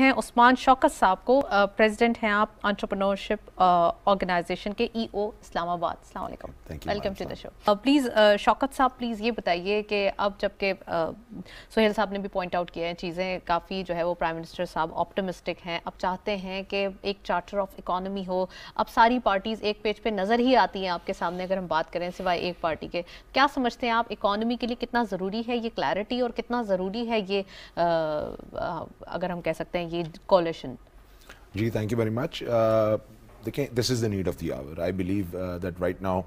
हैं उस्मान शौकत साहब को प्रेसिडेंट हैं आप एंटरप्रेन्योरशिप ऑर्गेनाइजेशन के ईओ इस्लामाबाद अलैक्म welcome to the show please Shaukat साहब प्लीज़ ये बताइए कि अब जबकि सुहेल साहब ने भी पॉइंट आउट किया है चीज़ें काफ़ी जो है वो प्राइम मिनिस्टर साहब ऑप्टोमिस्टिक हैं अब चाहते हैं कि एक चार्टर ऑफ इकॉनमी हो अब सारी पार्टीज़ एक पेज पर नज़र ही आती हैं आपके सामने अगर हम बात करें सिवाय एक पार्टी के क्या समझते हैं आप इकॉनमी के लिए कितना ज़रूरी है ये क्लैरिटी और कितना ज़रूरी है ये अगर हम कह सकते हैं ये कॉलेशन जी थैंक यू वेरी मच देखें this is the need of the hour I believe that right now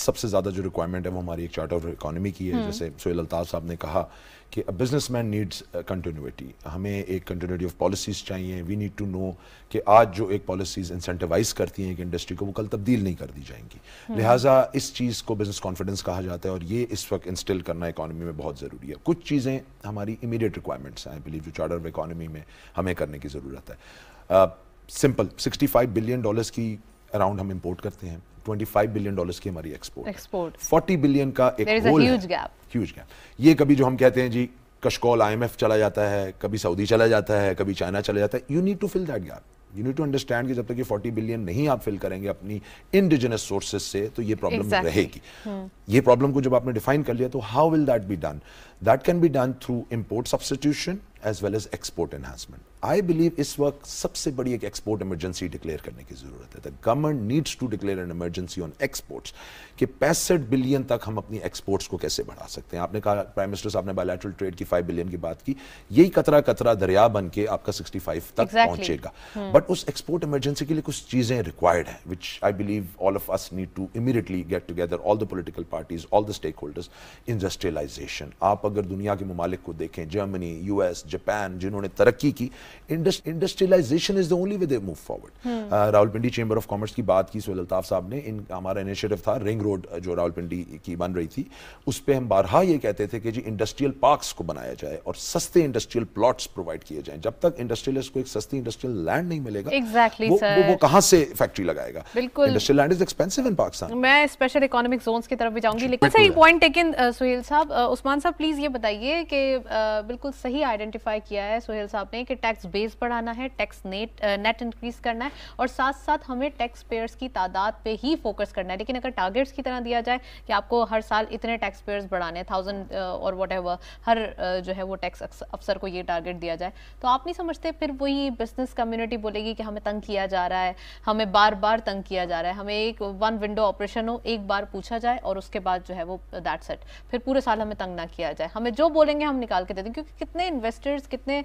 सबसे ज़्यादा जो रिक्वायरमेंट है वो हमारी एक चार्ट ऑफ इकानमी की है हम्म। जैसे सोहेल अल्ताफ साहब ने कहा कि a business man needs continuity हमें एक कंटिन्यूटी ऑफ पॉलिसीज़ चाहिए वी नीड टू नो कि आज जो एक पॉलिसीज़ इंसेंटिवाइज करती हैं एक इंडस्ट्री को वो कल तब्दील नहीं कर दी जाएंगी हम्म। लिहाजा इस चीज़ को बिजनेस कॉन्फिडेंस कहा जाता है और ये इस वक्त इंस्टिल करना इकानमी में बहुत ज़रूरी है कुछ चीज़ें हमारी इमीडिएट रिक्वायरमेंट्स हैं आई बिलीव जो चार्टर ऑफ इकानमी में हमें करने की ज़रूरत है uh, सिंपल 65 बिलियन डॉलर्स की अराउंड हम इंपोर्ट करते हैं 25 बिलियन डॉलर्स की हमारी एक्सपोर्ट एक्सपोर्ट 40 बिलियन का एक ह्यूज गैप ह्यूज गैप ये कभी जो हम कहते हैं जी कशकॉल आईएमएफ चला जाता है कभी सऊदी चला जाता है कभी चाइना चला जाता है you need to fill that gap you need to understand कि जब तक ये 40 बिलियन नहीं आप फिल करेंगे अपनी इंडिजिनस सोर्सेज से तो ये प्रॉब्लम exactly. रहेगी hmm. ये प्रॉब्लम को जब आपने डिफाइन कर लिया तो how will that be done that can be done through import substitution as well as export enhancement I believe इस वक्त सबसे बड़ी एक एक्सपोर्ट इमरजेंसी डिक्लेयर करने की ज़रूरत है the government needs to declare an emergency on exports कि पैंसठ बिलियन तक हम अपनी एक्सपोर्ट्स को कैसे बढ़ा सकते हैं आपने कहा प्राइम मिनिस्टर साहब ने बायोलेट्रल ट्रेड की फाइव बिलियन की बात की यही कतरा कतरा दरिया बन के आपका सिक्सटी फाइव तक exactly. पहुंचेगा बट हम्म। hmm. उस एक्सपोर्ट इमरजेंसी के लिए कुछ चीज़ें रिक्वायर्ड है which I believe all of us need to immediately get together all the political parties all the stakeholders industrialization आप अगर दुनिया के ममालिक को देखें जर्मनी यूएस जापान जिन्होंने तरक्की की industrialization is the only way they move forward Rawalpindi chamber of commerce की बात की सोल अल्ताफ साहब ने इन हमारा इनिशिएटिव था रिंग रोड uh, जो राहुल पिंडी की बन रही थी उस पर हम बारहा ये कहते थे कि जी इंडस्ट्रियल पार्क्स को बनाया जाए और सस्ते इंडस्ट्रियल प्लॉट्स प्रोवाइड किए जाए जब तक इंडस्ट्रियलिस्ट को एक सस्ती इंडस्ट्रियल लैंड नहीं मिलेगा exactly, वो, वो, वो कहाँ से फैक्ट्री लगाएगा बिल्कुल industrial land is expensive in Pakistan मैं स्पेशल इकोनॉमिक जोन की तरफ भी जाऊंगी लेकिन सही पॉइंट टेकन सुहेल साहब uh, उस्मान साहब प्लीज ये बताइए कि uh, बिल्कुल सही आइडेंटिफाई आइडेंटिफाई किया है सुहेल साहब ने कि टैक्स बेस बढ़ाना है टैक्स नेट नेट इंक्रीज करना है और साथ साथ हमें टैक्स पेयर्स की तादाद पे ही फोकस करना है लेकिन अगर टारगेट्स की तरह दिया जाए कि आपको हर साल इतने टैक्स पेयर्स बढ़ाने थाउजेंड और वट हर जो है वो टैक्स अफसर को ये टारगेट दिया जाए तो आप नहीं समझते फिर वही बिजनेस कम्युनिटी बोलेगी कि हमें तंग किया जा रहा है हमें बार बार तंग किया जा रहा है हमें एक वन विंडो ऑपरेशन हो एक बार पूछा जाए और उसके बाद जो है वो दैट सेट फिर पूरे साल हमें तंग ना किया जाए हमें जो बोलेंगे हम निकाल के दे दें क्योंकि कितने इन्वेस्टर इन्वेस्टर्स कितने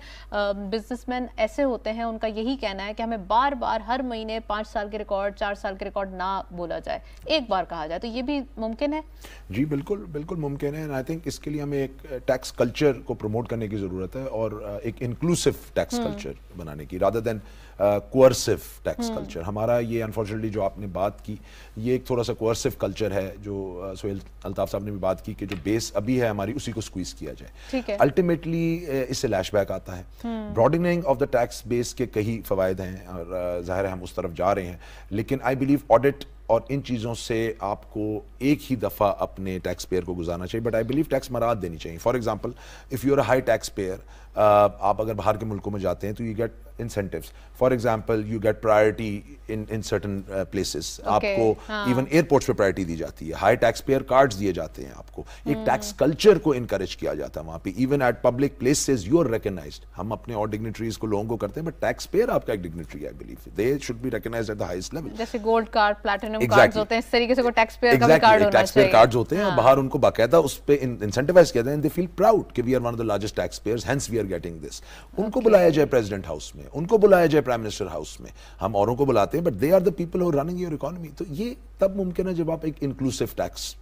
बिजनेसमैन ऐसे होते हैं उनका यही कहना है कि हमें बार बार हर महीने पाँच साल के रिकॉर्ड चार साल के रिकॉर्ड ना बोला जाए एक बार कहा जाए तो ये भी मुमकिन है जी बिल्कुल बिल्कुल मुमकिन है आई थिंक इसके लिए हमें एक टैक्स कल्चर को प्रमोट करने की ज़रूरत है और एक इंक्लूसिव टैक्स कल्चर बनाने की rather than coercive tax culture हमारा ये अनफॉर्चुनेटली जो आपने बात की ये एक थोड़ा सा कोअर्सिव कल्चर है जो सोहेल uh, अल्ताफ साहब ने भी बात की कि जो बेस अभी है हमारी उसी को स्क्वीज किया जाए अल्टीमेटली uh, इससे लैशबैक आता है broadening of the tax base के कई फवायद हैं और uh, ज़ाहिर है हम उस तरफ जा रहे हैं लेकिन आई बिलीव ऑडिट और इन चीज़ों से आपको एक ही दफ़ा अपने टैक्स पेयर को गुजारना चाहिए बट आई बिलीव टैक्स मराद देनी चाहिए for example if you are high tax payer आप अगर बाहर के मुल्कों में जाते हैं तो you get incentive for example you get priority in in certain places आपको इवन हाँ। एयरपोर्ट पे प्रायोरिटी दी जाती है हाई टैक्स पेयर कार्ड दिए जाते हैं आपको एक टैक्स हम्म। कल्चर को इनकरेज किया जाता है वहां पे even at public places you are recognise हम अपने और डिग्नेटरीज को लोगों को करते हैं बट टैक्स पेयर आपका एक dignitary I believe they should be recognise at the level जैसे गोल्ड कार्ड प्लैटिनम कार्ड्स होते हैं इस तरीके से टैक्स पेयर कार्ड होते हैं हाँ। बाहर उनको बाकायदा उस पे इंसेंटिवाइज किया जाता दे फील प्राउड कि we are one of the largest tax payer hence we are getting this उनको बुलाया जाए प्रेसिडेंट हाउस में उनको बुलाया जाए प्राइम मिनिस्टर हाउस में हम औरों को बुलाते हैं but they are the people who running your economy तो ये तब मुमकिन है जब आप एक इंक्लूसिव टैक्स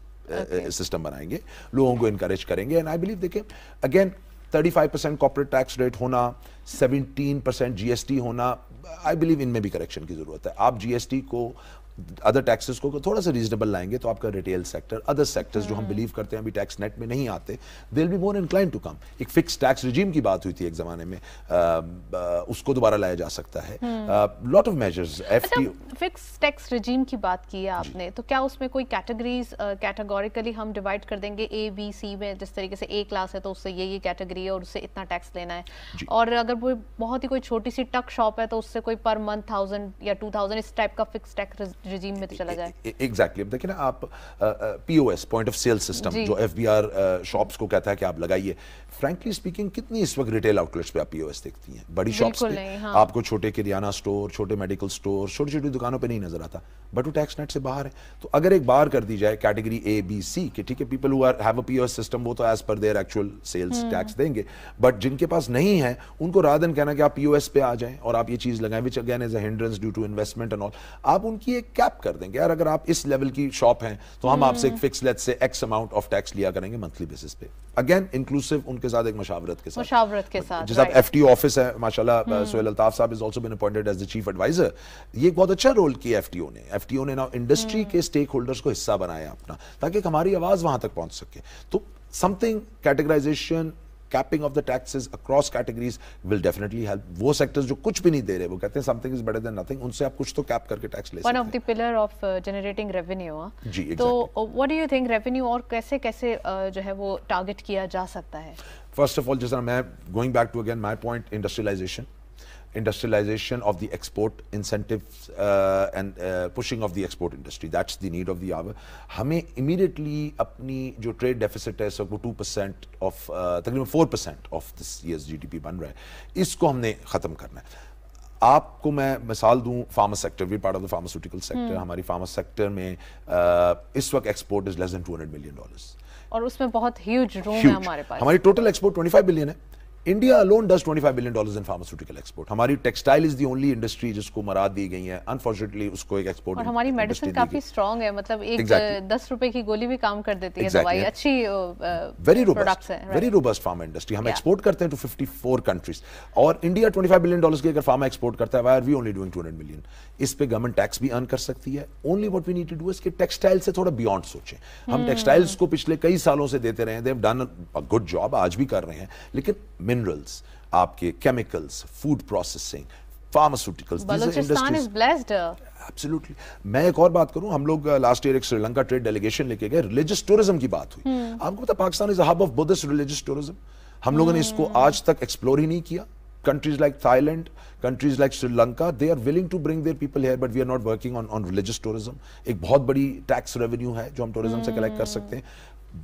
सिस्टम बनाएंगे लोगों को इनकरेज करेंगे एंड आई बिलीव देखें again 35 percent corporate tax rate होना 17 परसेंट जीएसटी होना आई बिलीव इनमें भी करेक्शन की ज़रूरत है आप जीएसटी को अदर टैक्सेस को थोड़ा सा रीजनेबल लाएंगे तो आपका रिटेल सेक्टर अदर सेक्टर्स जो हम बिलीव हम्म। करते हैं अभी टैक्स नेट में नहीं आते they be more incline to come एक फिक्स टैक्स रिजीम की बात हुई थी एक जमाने में आ, आ, उसको दोबारा लाया जा सकता है lot of measures fix tax regime की बात की है आपने तो क्या उसमें कोई कैटेगरीज कैटेगोरिकली हम डिवाइड कर देंगे ए बी सी में जिस तरीके से ए क्लास है तो उससे ये ये कैटेगरी है और उससे इतना टैक्स लेना है और अगर वो बहुत ही कोई छोटी सी टक शॉप है तो उससे कोई पर मंथ थाउजेंड या टू थाउजेंड इस टाइप का फिक्स टैक्स रिजीम में तो चला जाए एग्जैक्टली अब देखिए ना आप POS point of sale system जो एफबीआर शॉप्स को कहता है कि आप लगाइए फ्रेंकली स्पीकिंग कितनी इस वक्त रिटेल आउटलेट्स पे आप पीओएस देखती हैं बड़ी शॉप्स पे हाँ। आपको छोटे किराना स्टोर छोटे मेडिकल स्टोर छोटी छोटी दुकानों पर नहीं नजर आता बट वो टैक्स नेट से बाहर है तो अगर एक बार कर दी जाए कैटेगरी ए बी सी के ठीक है people who have a POS system वो तो as per their actual sales tax देंगे बट जिनके पास नहीं है उनको राधन कहना कि आप पीओएस पे आ जाएं और आप ये चीज लगाएं which again is a hindrance due to investment and all आप उनकी एक कैप कर देंगे यार अगर आप इस लेवल की शॉप हैं तो हम आपसे एक फिक्स लेट से एक्स अमाउंट ऑफ टैक्स लिया करेंगे मंथली बेसिस पे अगेन इंक्लूसिव उनके साथ एक मशावरत के साथ मशावरत के साथ जिस आप एफटीओ ऑफिस है माशाल्लाह सोहेल हम्म। अल्ताफ साहब is also been appointed as the chief advisor ये एक बहुत अच्छा रोल किया एफटीओ ने एफटीओ ने ना इंडस्ट्री हम्म। के स्टेक होल्डर्स को हिस्सा बनाया अपना ताकि हमारी आवाज वहां तक पहुंच सके तो something categorization capping of the taxes across categories will definitely help वो सेक्टर्स जो कुछ भी नहीं दे रहे वो कहते हैं something is better than nothing उनसे आप कुछ तो कैप करके टैक्स ले one of the pillar of generating revenue जी तो what do you think revenue और कैसे कैसे uh, जो है वो टारगेट किया जा सकता है फर्स्ट ऑफ ऑल जैसा मैं going back to again my point industrialization industrialization of the export incentives uh, and uh, pushing of the export industry. That's the need of the hour. Hame immediately apni jo trade deficit hai, so 2% of, of uh, तकरीबन four percent of this years GDP बन रहा है इसको हमने ख़त्म करना आपको मैं मिसाल दूं फार्मा सेक्टर भी part of the pharmaceutical sector हमारी फार्मा सेक्टर में आ, uh, इस वक्त export is less than 200 million dollars और उसमें बहुत ह्यूज रूम है हमारे पास हमारी टोटल एक्सपोर्ट 25 बिलियन है India alone does 25 billion dollars in pharmaceutical export हमारी textile is the only industry जिसको मराद दी गई है अनफॉर्चुनेटली उसको एक एक्सपोर्ट और हमारी मेडिसिन काफी स्ट्रांग है मतलब एक exactly. दस रुपए की गोली भी काम कर देती exactly. है दवाई अच्छी वेरी रोबस्ट है वेरी रोबस्ट फार्मा इंडस्ट्री हम एक्सपोर्ट yeah. करते हैं टू फिफ्टी फोर कंट्रीज और India twenty five billion dollar की अगर फार्मा एक्सपोर्ट करता है why we only doing two hundred million इस पे गवर्नमेंट टैक्स भी अर्न कर सकती है only what we need to do इसके टेक्सटाइल से थोड़ा बियॉन्ड सोचे हम टेक्सटाइल्स hmm. को पिछले कई सालों से देते रहे हैं डन गुड जॉब आज भी कर रहे हैं लेकिन minerals, आपके chemicals, food processing, pharmaceuticals. Balochistan is blessed. Absolutely. मैं एक और बात करूं हम लोग लास्ट uh, ईयर एक श्रीलंका ट्रेड डेलीगेशन लेके गए रिलीजियस टूरिज्म की बात हुई hmm. आपको पता Pakistan is of Buddhist religious tourism हम लोगों hmm. ने हम्म। इसको आज तक एक्सप्लोर ही नहीं किया countries like Thailand countries like Sri Lanka they are willing to bring their people here but we are not working on on religious tourism एक बहुत बड़ी टैक्स रेवेन्यू है जो हम टूरिज्म hmm. से कलेक्ट कर हम्म। सकते हैं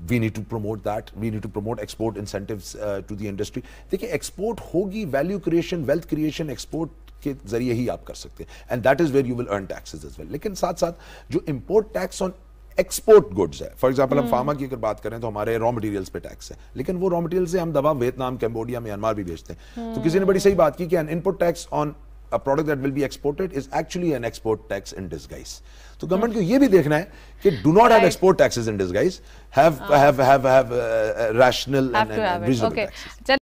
we need to promote that we need to promote export incentives to the industry देखिए एक्सपोर्ट होगी value creation wealth creation export के जरिए ही आप कर सकते हैं and that is where you will earn taxes as well लेकिन साथ साथ जो import tax on export goods है फॉर एग्जाम्पल हम फार्मा hmm. की अगर बात करें तो हमारे रॉ मटेरियल्स पे टैक्स है लेकिन वो रॉ मटेरियल से हम दवा वियतनाम कैम्बोडिया म्यांमार भी भेजते हैं तो hmm. किसी ने बड़ी सही बात की कि input tax on a product that will be exported is actually an export tax in disguise. So government ko ye bhi dekhna hai do not have export taxes in disguise. Have uh, have have have uh, uh, rational and, reasonable taxes.